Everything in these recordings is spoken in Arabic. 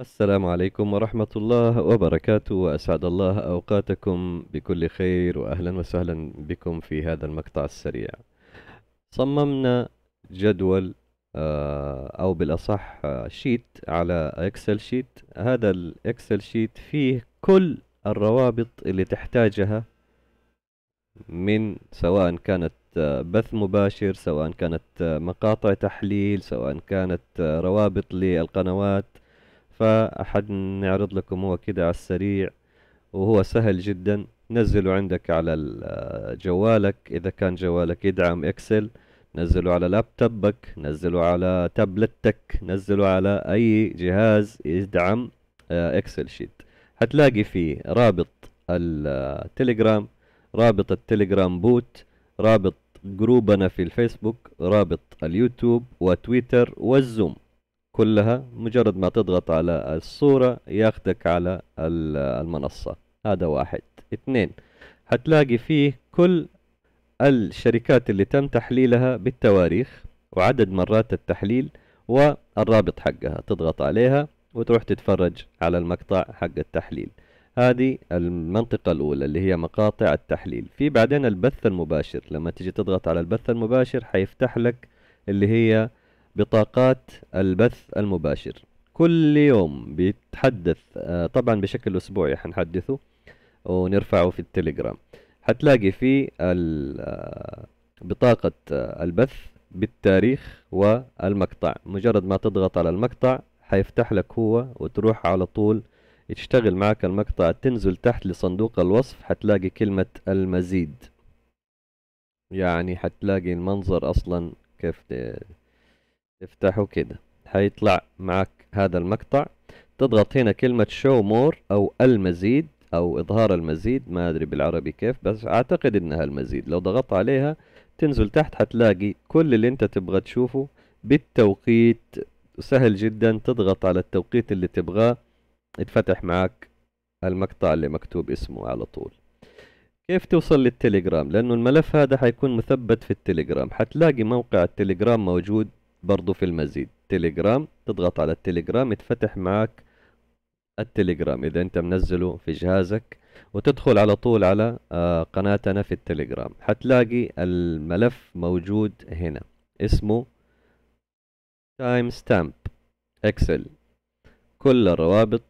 السلام عليكم ورحمة الله وبركاته وأسعد الله أوقاتكم بكل خير وأهلا وسهلا بكم في هذا المقطع السريع صممنا جدول آه، أو بالأصح شيت آه، على إكسل شيت هذا الإكسل شيت فيه كل الروابط اللي تحتاجها من سواء كانت آه، بث مباشر سواء كانت مقاطع تحليل سواء كانت روابط للقنوات نعرض لكم هو كده على السريع وهو سهل جدا نزله عندك على جوالك اذا كان جوالك يدعم اكسل نزله على لابتوبك نزله على تابلتك نزله على اي جهاز يدعم آه، اكسل شيت هتلاقي فيه رابط التليجرام رابط التليجرام بوت رابط جروبنا في الفيسبوك رابط اليوتيوب وتويتر والزوم كلها مجرد ما تضغط على الصورة ياخدك على المنصة هذا واحد اثنين هتلاقي فيه كل الشركات اللي تم تحليلها بالتواريخ وعدد مرات التحليل والرابط حقها تضغط عليها وتروح تتفرج على المقطع حق التحليل هذه المنطقة الأولى اللي هي مقاطع التحليل في بعدين البث المباشر لما تيجي تضغط على البث المباشر حيفتح لك اللي هي بطاقات البث المباشر كل يوم بيتحدث آه، طبعا بشكل اسبوعي حنحدثه ونرفعه في التليجرام حتلاقي فيه آه، بطاقة آه، البث بالتاريخ والمقطع مجرد ما تضغط على المقطع حيفتح لك هو وتروح على طول يشتغل معك المقطع تنزل تحت لصندوق الوصف حتلاقي كلمة المزيد يعني حتلاقي المنظر أصلا كيف تفتحه كده هيطلع معك هذا المقطع تضغط هنا كلمة show more أو المزيد أو إظهار المزيد ما أدري بالعربي كيف بس أعتقد إنها المزيد لو ضغطت عليها تنزل تحت حتلاقي كل اللي أنت تبغى تشوفه بالتوقيت سهل جدا تضغط على التوقيت اللي تبغاه يتفتح معك المقطع اللي مكتوب اسمه على طول كيف توصل للتليجرام لأنه الملف هذا حيكون مثبت في التليجرام حتلاقي موقع التليجرام موجود برضو في المزيد تليجرام تضغط على التليجرام يتفتح معك التليجرام اذا انت منزله في جهازك وتدخل على طول على آه، قناتنا في التليجرام حتلاقي الملف موجود هنا اسمه تايم ستامب اكسل كل الروابط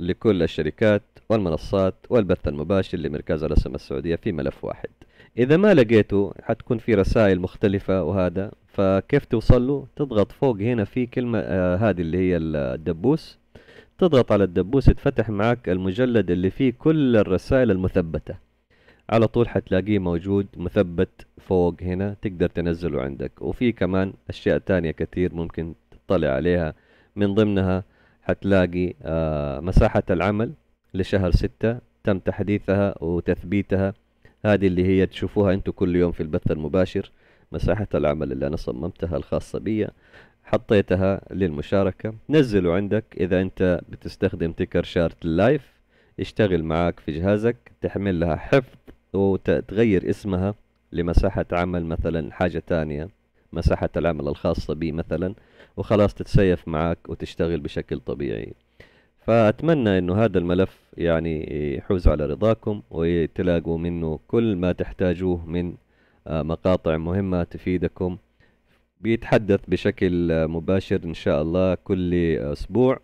لكل الشركات والمنصات والبث المباشر لمركز الرسم السعودية في ملف واحد إذا ما لقيته حتكون في رسائل مختلفة وهذا فكيف توصل له تضغط فوق هنا في كلمة آه، هذه اللي هي الدبوس تضغط على الدبوس يتفتح معك المجلد اللي فيه كل الرسائل المثبتة على طول حتلاقيه موجود مثبت فوق هنا تقدر تنزله عندك وفي كمان أشياء تانية كتير ممكن تطلع عليها من ضمنها حتلاقي آه، مساحة العمل لشهر ستة تم تحديثها وتثبيتها هذه اللي هي تشوفوها انتو كل يوم في البث المباشر مساحة العمل اللي أنا صممتها الخاصة بي حطيتها للمشاركة نزلوا عندك إذا أنت بتستخدم تيكر شارت لايف اشتغل معاك في جهازك تحمل لها حفظ وتغير اسمها لمساحة عمل مثلا حاجة تانية مساحة العمل الخاصة بي مثلا وخلاص تتسيف معاك وتشتغل بشكل طبيعي فأتمنى أنه هذا الملف يعني يحوز على رضاكم وتلاقوا منه كل ما تحتاجوه من آه، مقاطع مهمة تفيدكم بيتحدث بشكل مباشر إن شاء الله كل أسبوع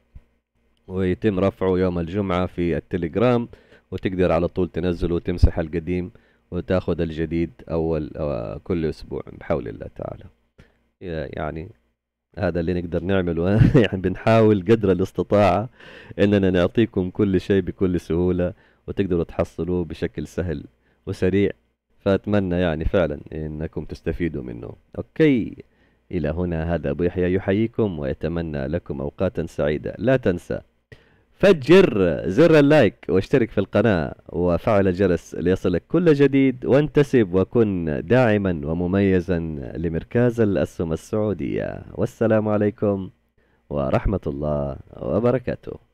ويتم رفعه يوم الجمعة في التليجرام وتقدر على طول تنزله وتمسح القديم وتاخذ الجديد أول أو آه، كل أسبوع بحول الله تعالى يعني هذا اللي نقدر نعمله يعني بنحاول قدر الاستطاعة إننا نعطيكم كل شيء بكل سهولة وتقدروا تحصلوه بشكل سهل وسريع فأتمنى يعني فعلا أنكم تستفيدوا منه أوكي إلى هنا هذا أبو يحيى يحييكم ويتمنى لكم أوقاتا سعيدة لا تنسى فجر زر اللايك واشترك في القناة وفعل الجرس ليصلك كل جديد وانتسب وكن داعما ومميزا لمركز الأسهم السعودية والسلام عليكم ورحمة الله وبركاته